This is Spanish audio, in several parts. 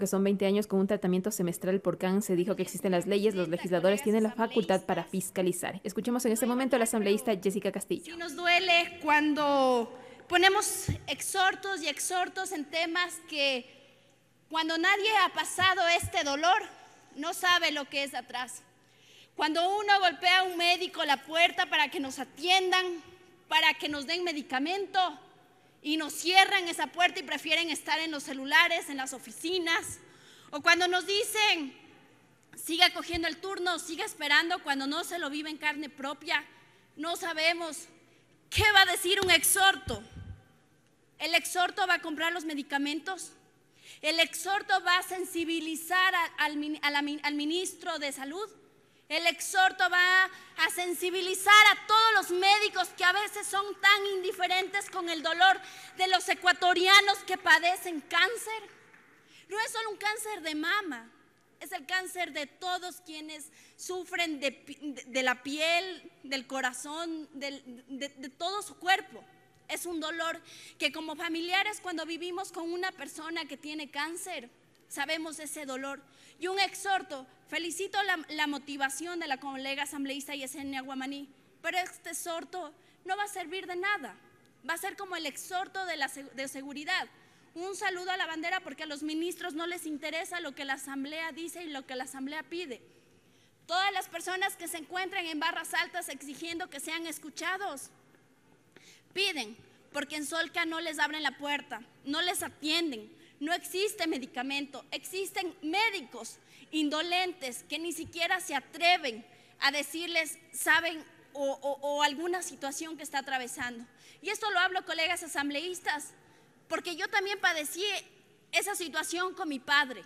que son 20 años con un tratamiento semestral por cáncer, dijo que existen las leyes, los legisladores tienen la facultad para fiscalizar. Escuchemos en este momento a la asambleísta Jessica Castillo. nos duele cuando ponemos exhortos y exhortos en temas que cuando nadie ha pasado este dolor, no sabe lo que es atrás. Cuando uno golpea a un médico la puerta para que nos atiendan, para que nos den medicamento, y nos cierran esa puerta y prefieren estar en los celulares, en las oficinas, o cuando nos dicen, siga cogiendo el turno, siga esperando, cuando no se lo vive en carne propia, no sabemos qué va a decir un exhorto. El exhorto va a comprar los medicamentos, el exhorto va a sensibilizar al, ministro de salud, el exhorto va a sensibilizar a todos los médicos que a veces son tan indiferentes con el dolor de los ecuatorianos que padecen cáncer. No es solo un cáncer de mama, es el cáncer de todos quienes sufren de, la piel, del corazón, de todo su cuerpo. Es un dolor que como familiares cuando vivimos con una persona que tiene cáncer, sabemos ese dolor. Y un exhorto, felicito la, motivación de la colega asambleísta Yesenia Guamaní, pero este exhorto no va a servir de nada, va a ser como el exhorto de, de seguridad. Un saludo a la bandera porque a los ministros no les interesa lo que la asamblea dice y lo que la asamblea pide. Todas las personas que se encuentran en barras altas exigiendo que sean escuchados, piden porque en Solca no les abren la puerta, no les atienden, no existe medicamento, existen médicos indolentes que ni siquiera se atreven a decirles, saben, o, alguna situación que está atravesando. Y esto lo hablo, colegas asambleístas, porque yo también padecí esa situación con mi padre.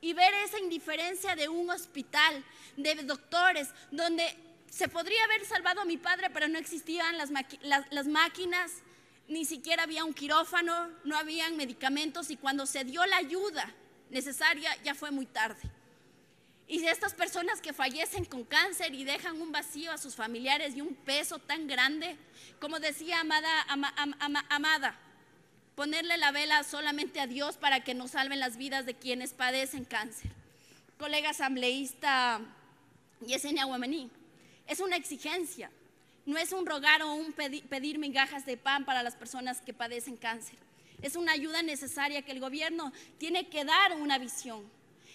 Y ver esa indiferencia de un hospital, de doctores, donde se podría haber salvado a mi padre, pero no existían las máquinas, ni siquiera había un quirófano, no habían medicamentos y cuando se dio la ayuda necesaria ya fue muy tarde. Y estas personas que fallecen con cáncer y dejan un vacío a sus familiares y un peso tan grande, como decía Amada, ponerle la vela solamente a Dios para que nos salven las vidas de quienes padecen cáncer. Colega asambleísta Yesenia Guamení, es una exigencia, no es un rogar o un pedir migajas de pan para las personas que padecen cáncer. Es una ayuda necesaria que el gobierno tiene que dar una visión.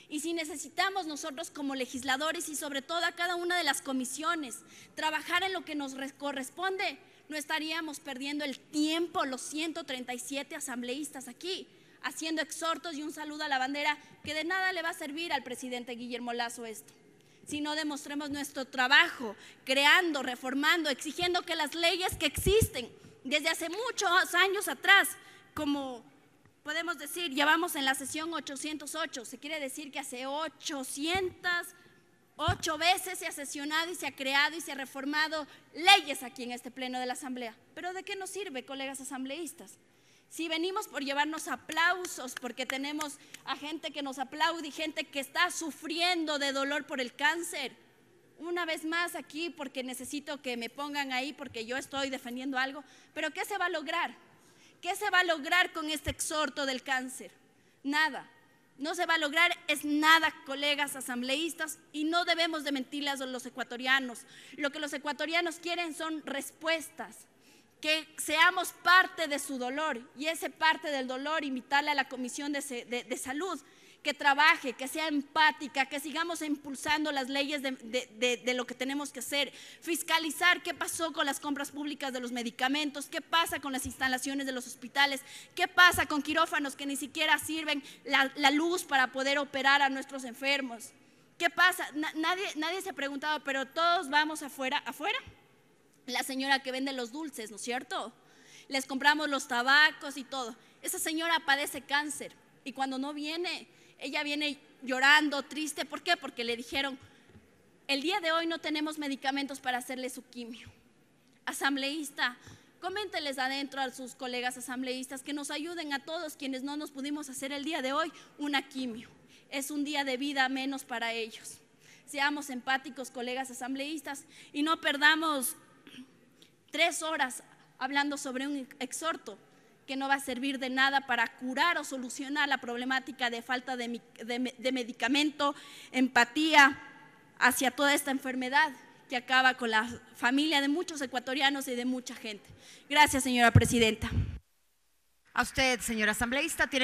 Y si necesitamos nosotros como legisladores y sobre todo a cada una de las comisiones trabajar en lo que nos corresponde, no estaríamos perdiendo el tiempo los 137 asambleístas aquí haciendo exhortos y un saludo a la bandera que de nada le va a servir al presidente Guillermo Lazo esto si no demostremos nuestro trabajo, creando, reformando, exigiendo que las leyes que existen desde hace muchos años atrás, como podemos decir, llevamos en la sesión 808, se quiere decir que hace 808 veces se ha sesionado y se ha creado y se ha reformado leyes aquí en este pleno de la Asamblea. Pero ¿de qué nos sirve, colegas asambleístas? Si venimos por llevarnos aplausos, porque tenemos a gente que nos aplaude y gente que está sufriendo de dolor por el cáncer, una vez más aquí porque necesito que me pongan ahí porque yo estoy defendiendo algo, pero ¿qué se va a lograr? ¿Qué se va a lograr con este exhorto del cáncer? Nada. No se va a lograr, es nada, colegas asambleístas, y no debemos de mentirles a los ecuatorianos. Lo que los ecuatorianos quieren son respuestas que seamos parte de su dolor y ese parte del dolor invitarle a la Comisión de, Salud que trabaje, que sea empática, que sigamos impulsando las leyes de, lo que tenemos que hacer, fiscalizar qué pasó con las compras públicas de los medicamentos, qué pasa con las instalaciones de los hospitales, qué pasa con quirófanos que ni siquiera sirven la, luz para poder operar a nuestros enfermos. ¿Qué pasa? Nadie, nadie se ha preguntado, pero todos vamos afuera, afuera la señora que vende los dulces, ¿no es cierto? Les compramos los tabacos y todo. Esa señora padece cáncer y cuando no viene, ella viene llorando, triste. ¿Por qué? Porque le dijeron, el día de hoy no tenemos medicamentos para hacerle su quimio. Asambleísta, coménteles adentro a sus colegas asambleístas que nos ayuden a todos quienes no nos pudimos hacer el día de hoy una quimio. Es un día de vida menos para ellos. Seamos empáticos, colegas asambleístas, y no perdamos tres horas hablando sobre un exhorto que no va a servir de nada para curar o solucionar la problemática de falta de, medicamento, empatía hacia toda esta enfermedad que acaba con la familia de muchos ecuatorianos y de mucha gente. Gracias, señora presidenta. A usted, señora asambleísta, tiene